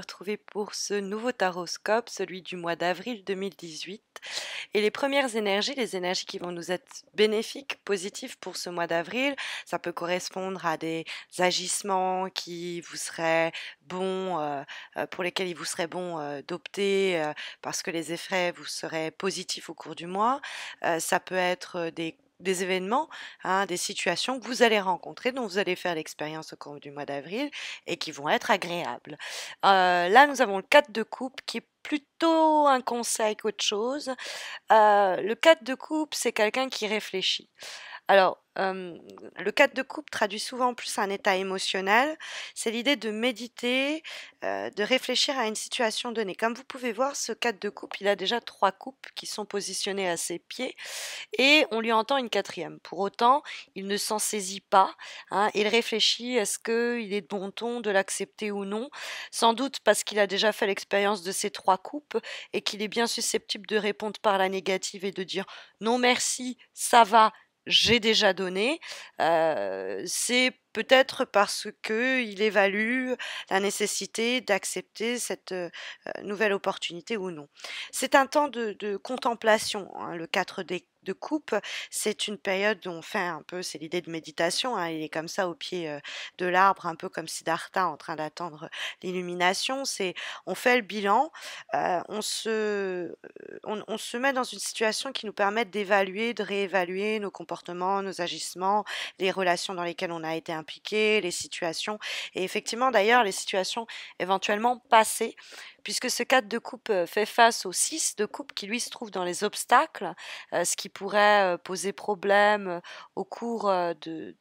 retrouver pour ce nouveau taroscope, celui du mois d'avril 2018. Et les premières énergies, les énergies qui vont nous être bénéfiques, positives pour ce mois d'avril, ça peut correspondre à des agissements qui vous seraient bons, euh, euh, pour lesquels il vous serait bon euh, d'opter parce que les effets vous seraient positifs au cours du mois. ça peut être des des événements, hein, des situations que vous allez rencontrer, dont vous allez faire l'expérience au cours du mois d'avril et qui vont être agréables. Euh, là, nous avons le 4 de coupe qui est plutôt un conseil qu'autre chose. Euh, le 4 de coupe, c'est quelqu'un qui réfléchit. Alors, le cadre de coupe traduit souvent plus un état émotionnel. C'est l'idée de méditer, euh, de réfléchir à une situation donnée. Comme vous pouvez voir, ce cadre de coupe, il a déjà trois coupes qui sont positionnées à ses pieds et on lui entend une quatrième. Pour autant, il ne s'en saisit pas. Hein. il réfléchit est-ce qu'il est de bon ton de l'accepter ou non Sans doute parce qu'il a déjà fait l'expérience de ces trois coupes et qu'il est bien susceptible de répondre par la négative et de dire non merci, ça va, j'ai déjà donné, c'est peut-être parce que il évalue la nécessité d'accepter cette nouvelle opportunité ou non. C'est un temps de, contemplation, hein, le 4D de coupe. C'est une période où on fait un peu, c'est l'idée de méditation, hein, il est comme ça au pied de l'arbre, un peu comme Siddhartha en train d'attendre l'illumination. C'est on fait le bilan, on, se, on, se met dans une situation qui nous permet d'évaluer, de réévaluer nos comportements, nos agissements, les relations dans lesquelles on a été impliqué, les situations, et effectivement d'ailleurs les situations éventuellement passées puisque ce cadre de coupe fait face au 6 de coupe qui lui se trouve dans les obstacles, ce qui pourrait poser problème au cours de,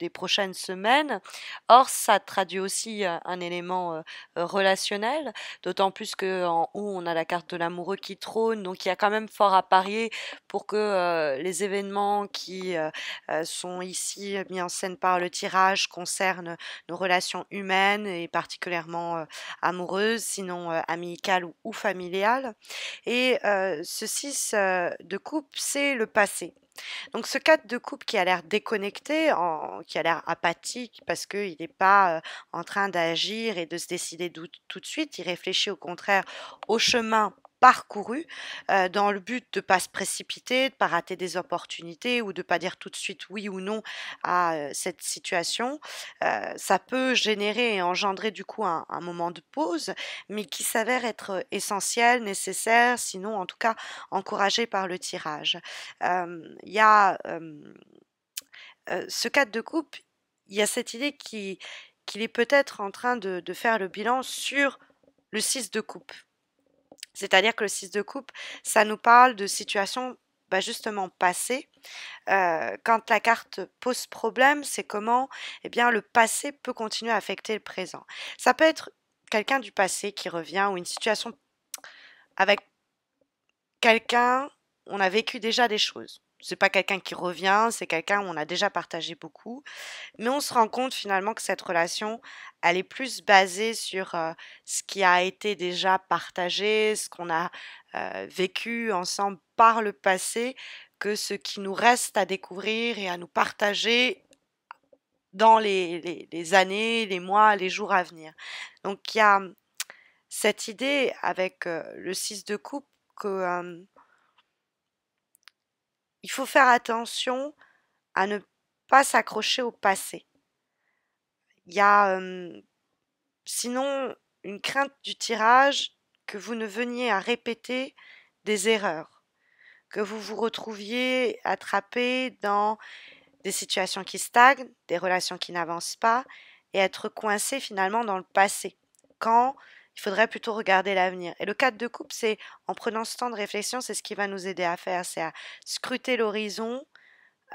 des prochaines semaines. Or, ça traduit aussi un élément relationnel, d'autant plus qu'en haut, on a la carte de l'amoureux qui trône, donc il y a quand même fort à parier pour que les événements qui sont ici mis en scène par le tirage concernent nos relations humaines et particulièrement amoureuses, sinon amicales ou, familiales. Et ceci ce 6 de coupe, le passé. Donc ce cadre de couple qui a l'air déconnecté, en, qui a l'air apathique parce qu'il n'est pas euh, en train d'agir et de se décider tout, tout de suite, il réfléchit au contraire au chemin parcouru dans le but de ne pas se précipiter, de ne pas rater des opportunités ou de ne pas dire tout de suite oui ou non à cette situation. ça peut générer et engendrer du coup un, moment de pause, mais qui s'avère être essentiel, nécessaire, sinon en tout cas encouragé par le tirage. Il y a ce cadre de coupe, il y a cette idée qu'il est peut-être en train de, de faire le bilan sur le 6 de coupe. C'est-à-dire que le 6 de coupe, ça nous parle de situations bah, justement passées. Euh, quand la carte pose problème, c'est comment eh bien, le passé peut continuer à affecter le présent. Ça peut être quelqu'un du passé qui revient ou une situation avec quelqu'un, on a vécu déjà des choses c'est pas quelqu'un qui revient, c'est quelqu'un où on a déjà partagé beaucoup. Mais on se rend compte finalement que cette relation, elle est plus basée sur ce qui a été déjà partagé, ce qu'on a vécu ensemble par le passé, que ce qui nous reste à découvrir et à nous partager dans les, années, les mois, les jours à venir. Donc il y a mmh, cette idée avec le 6 de coupe que il faut faire attention à ne pas s'accrocher au passé. Il y a sinon une crainte du tirage que vous ne veniez à répéter des erreurs, que vous vous retrouviez attrapé dans des situations qui stagnent, des relations qui n'avancent pas, et être coincé finalement dans le passé, quand il faudrait plutôt regarder l'avenir. Et le cadre de coupe, c'est en prenant ce temps de réflexion, c'est ce qui va nous aider à faire, c'est à scruter l'horizon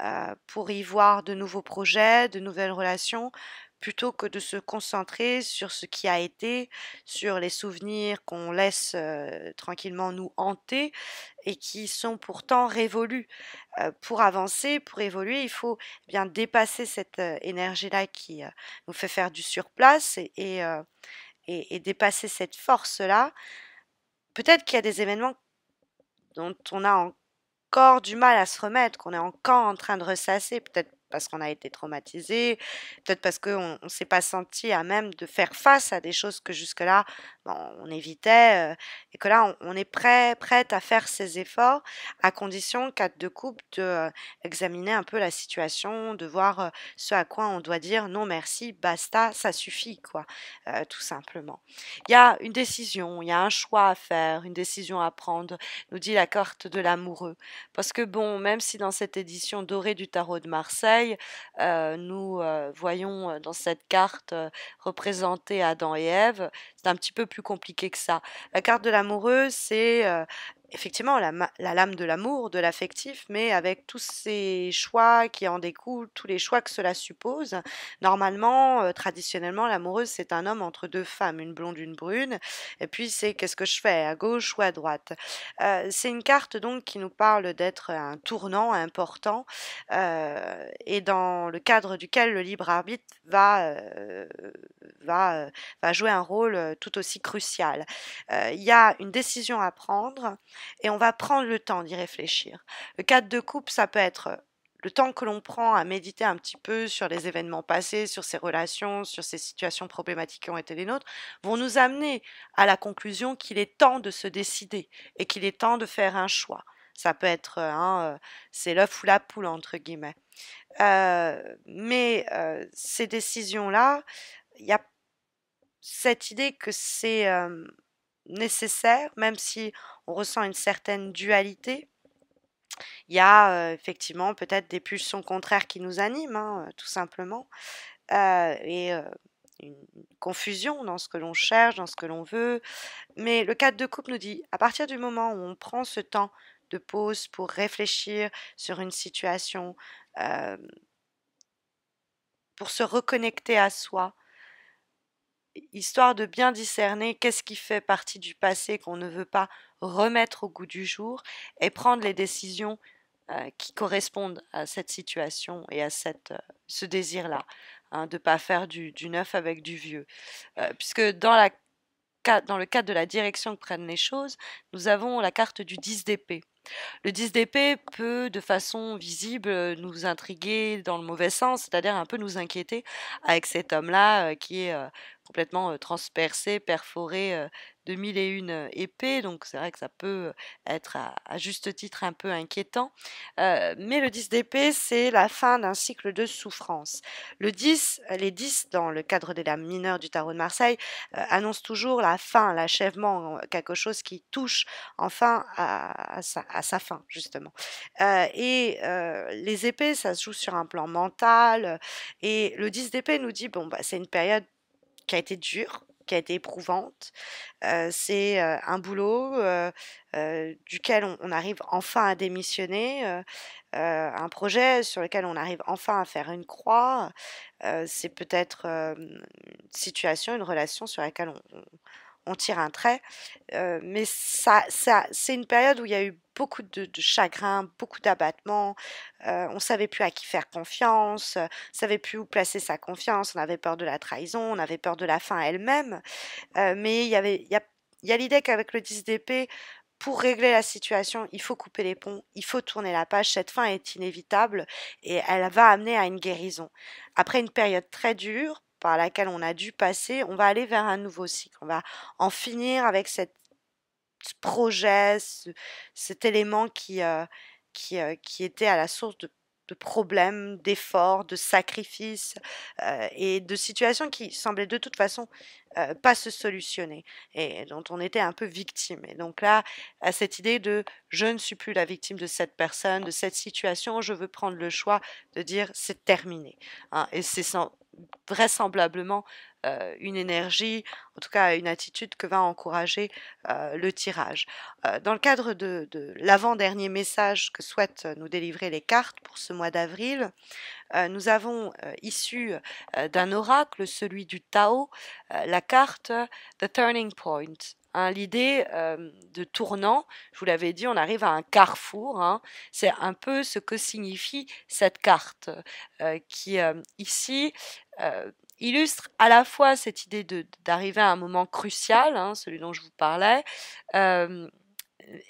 euh, pour y voir de nouveaux projets, de nouvelles relations, plutôt que de se concentrer sur ce qui a été, sur les souvenirs qu'on laisse euh, tranquillement nous hanter et qui sont pourtant révolus. Euh, pour avancer, pour évoluer, il faut eh bien dépasser cette énergie-là qui nous fait faire du surplace et, et, dépasser cette force-là, peut-être qu'il y a des événements dont on a encore du mal à se remettre, qu'on est encore en train de ressasser, peut-être parce qu'on a été traumatisé, peut-être parce qu'on ne s'est pas senti à même de faire face à des choses que jusque-là ben, on évitait, euh, et que là, on, est prêt, prête à faire ces efforts, à condition, qu'à de coupe euh, de examiner un peu la situation, de voir euh, ce à quoi on doit dire non merci, basta, ça suffit, quoi, tout simplement. Il y a une décision, il y a un choix à faire, une décision à prendre, nous dit la carte de l'amoureux. Parce que bon, même si dans cette édition dorée du tarot de Marseille, nous voyons dans cette carte représenter Adam et Ève, c'est un petit peu plus compliqué que ça. La carte de l'amoureux, c'est euh, effectivement la, lame de l'amour, de l'affectif, mais avec tous ces choix qui en découlent, tous les choix que cela suppose. Normalement, euh, traditionnellement, l'amoureuse, c'est un homme entre deux femmes, une blonde, une brune, et puis c'est qu'est-ce que je fais, à gauche ou à droite. Euh, c'est une carte donc qui nous parle d'être un tournant important euh, et dans le cadre duquel le libre arbitre va, va jouer un rôle tout aussi crucial. Il y a une décision à prendre, et on va prendre le temps d'y réfléchir. Le cadre de coupe, ça peut être euh, le temps que l'on prend à méditer un petit peu sur les événements passés, sur ces relations, sur ces situations problématiques qui ont été les nôtres, vont nous amener à la conclusion qu'il est temps de se décider et qu'il est temps de faire un choix. Ça peut être, hein, c'est l'œuf ou la poule, entre guillemets. mais ces décisions-là, il y a cette idée que c'est nécessaire, même si on ressent une certaine dualité. Il y a effectivement peut-être des pulsions contraires qui nous animent, hein, tout simplement, et une confusion dans ce que l'on cherche, dans ce que l'on veut. Mais le cadre de coupe nous dit, à partir du moment où on prend ce temps de pause pour réfléchir sur une situation, pour se reconnecter à soi, histoire de bien discerner qu'est-ce qui fait partie du passé qu'on ne veut pas remettre au goût du jour et prendre les décisions euh, qui correspondent à cette situation et à cette, euh, ce désir-là, hein, de ne pas faire du, neuf avec du vieux. Euh, puisque dans, la, dans le cadre de la direction que prennent les choses, nous avons la carte du 10 d'épée. Le 10 d'épée peut, de façon visible, euh, nous intriguer dans le mauvais sens, c'est-à-dire un peu nous inquiéter avec cet homme-là euh, qui est euh, complètement transpercé, perforé de mille et une épées, donc c'est vrai que ça peut être à, juste titre un peu inquiétant. mais le 10 d'épée, c'est la fin d'un cycle de souffrance. Le 10, les 10 dans le cadre des lames mineures du tarot de Marseille annonce toujours la fin, l'achèvement, quelque chose qui touche enfin à, sa, fin justement. et les épées, ça se joue sur un plan mental. Et le 10 d'épée nous dit bon bah c'est une période qui a été dure, qui a été éprouvante. c'est un boulot duquel on, arrive enfin à démissionner, un projet sur lequel on arrive enfin à faire une croix. c'est peut-être une situation, une relation sur laquelle on, on tire un trait. mais ça, ça, c'est une période où il y a eu beaucoup de, chagrin, beaucoup d'abattement. on savait plus à qui faire confiance, on savait plus où placer sa confiance. On avait peur de la trahison, on avait peur de la fin elle-même. mais il y avait, il y a, l'idée qu'avec le 10 d'épée, pour régler la situation, il faut couper les ponts, il faut tourner la page. Cette fin est inévitable et elle va amener à une guérison. Après une période très dure, par laquelle on a dû passer, on va aller vers un nouveau cycle. On va en finir avec cette, ce projet, cet élément qui, euh, euh, qui, était à la source de, problèmes, d'efforts, de sacrifices euh, et de situations qui semblaient de toute façon pas se solutionner et dont on était un peu victime. Et donc là, à cette idée de je ne suis plus la victime de cette personne, de cette situation, je veux prendre le choix de dire c'est terminé. Hein, et c'est sans vraisemblablement une énergie, en tout cas une attitude que va encourager le tirage. dans le cadre de, l'avant-dernier message que souhaitent nous délivrer les cartes pour ce mois d'avril, nous avons issu d'un oracle, celui du Tao, la carte The Turning Point, hein, L'idée de tournant, je vous l'avais dit, on arrive à un carrefour. Hein. c'est un peu ce que signifie cette carte, qui ici euh, illustre à la fois cette idée d'arriver à un moment crucial, hein, celui dont je vous parlais, euh,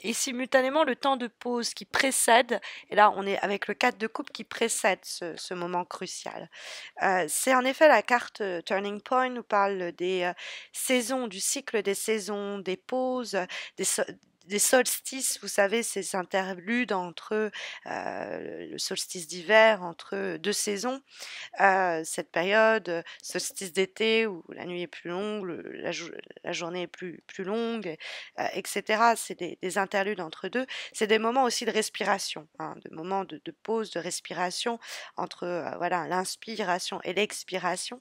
et simultanément le temps de pause qui précède, et là on est avec le cadre de coupe qui précède ce, moment crucial. Euh, c'est en effet la carte Turning Point nous parle des saisons, du cycle des saisons, des pauses, des, des solstices, vous savez, ces interludes entre euh, le solstice d'hiver, entre euh, deux saisons, euh, cette période, solstice d'été où la nuit est plus longue, la, journée est plus, plus longue, etc. C'est des, interludes entre deux. C'est des moments aussi de respiration, hein, de moments de, de, pause, de respiration entre voilà l'inspiration et l'expiration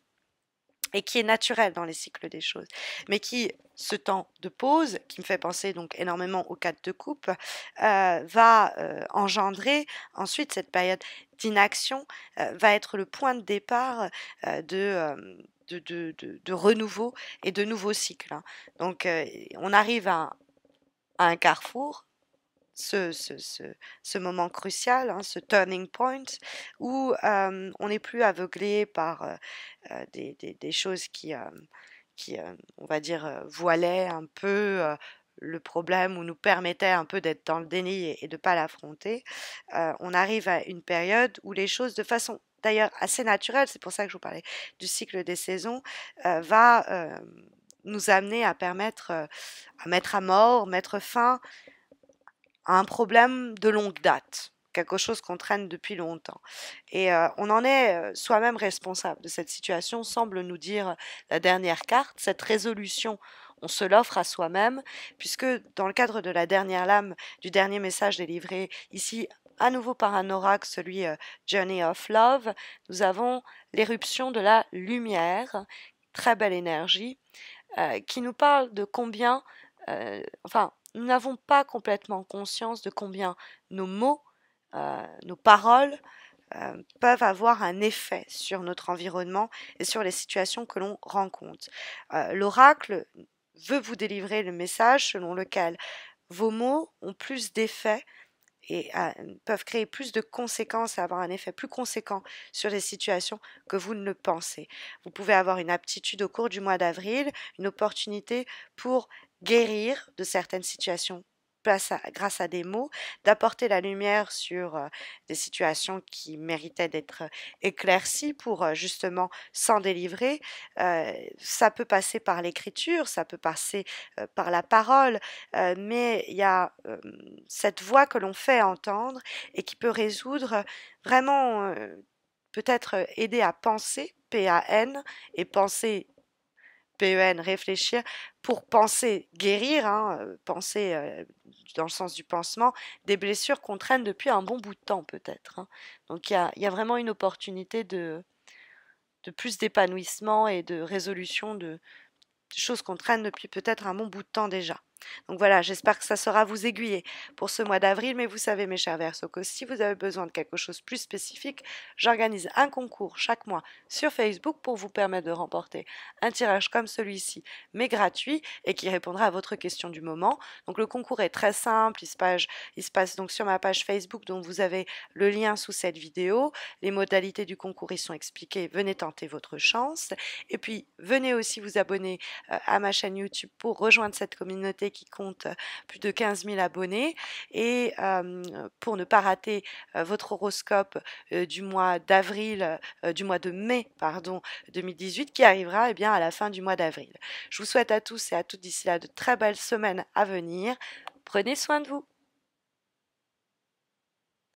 et qui est naturel dans les cycles des choses, mais qui, ce temps de pause, qui me fait penser donc énormément au cadre de coupe, euh, va euh, engendrer ensuite cette période d'inaction, euh, va être le point de départ de de, de, de, renouveau et de nouveaux cycles. Hein. Donc on arrive à un carrefour, ce, ce, moment crucial, hein, ce turning point, où on n'est plus aveuglé par des, choses qui, qui on va dire, voilaient un peu le problème ou nous permettaient un peu d'être dans le déni et, de ne pas l'affronter, on arrive à une période où les choses, de façon d'ailleurs assez naturelle, c'est pour ça que je vous parlais du cycle des saisons, va nous amener à permettre, à mettre à mort, mettre fin un problème de longue date, quelque chose qu'on traîne depuis longtemps. Et euh, on en est euh, soi-même responsable de cette situation, semble nous dire euh, la dernière carte, cette résolution on se l'offre à soi-même, puisque dans le cadre de la dernière lame, du dernier message délivré ici, à nouveau par un oracle, celui Journey of Love, nous avons l'éruption de la lumière, très belle énergie, qui nous parle de combien, enfin, nous n'avons pas complètement conscience de combien nos mots, euh, nos paroles euh, peuvent avoir un effet sur notre environnement et sur les situations que l'on rencontre. Euh, l'oracle veut vous délivrer le message selon lequel vos mots ont plus d'effet et peuvent créer plus de conséquences avoir un effet plus conséquent sur les situations que vous ne le pensez. Vous pouvez avoir une aptitude au cours du mois d'avril, une opportunité pour guérir de certaines situations grâce à des mots, d'apporter la lumière sur euh, des situations qui méritaient d'être euh, éclaircies pour euh, justement s'en délivrer. ça peut passer par l'écriture, ça peut passer par la parole, mais il y a cette voix que l'on fait entendre et qui peut résoudre vraiment peut-être aider à penser, P-A-N, et penser PEN, réfléchir, pour penser guérir, hein, euh, penser euh, dans le sens du pansement, des blessures qu'on traîne depuis un bon bout de temps peut-être. Hein. Donc il y a, vraiment une opportunité de, de plus d'épanouissement et de résolution de choses qu'on traîne depuis peut-être un bon bout de temps déjà. Donc voilà, j'espère que ça sera vous aiguiller pour ce mois d'avril, mais vous savez mes chers versos que si vous avez besoin de quelque chose de plus spécifique, j'organise un concours chaque mois sur Facebook pour vous permettre de remporter un tirage comme celui-ci, mais gratuit et qui répondra à votre question du moment. Donc le concours est très simple, il se, il se passe donc sur ma page Facebook dont vous avez le lien sous cette vidéo. Les modalités du concours y sont expliquées, venez tenter votre chance. Et puis venez aussi vous abonner euh, à ma chaîne YouTube pour rejoindre cette communauté qui qui compte plus de 15 000 abonnés. Et pour ne pas rater votre horoscope du mois d'avril, du mois de mai, pardon, 2018, qui arrivera eh bien, à la fin du mois d'avril. Je vous souhaite à tous et à toutes d'ici là de très belles semaines à venir. Prenez soin de vous.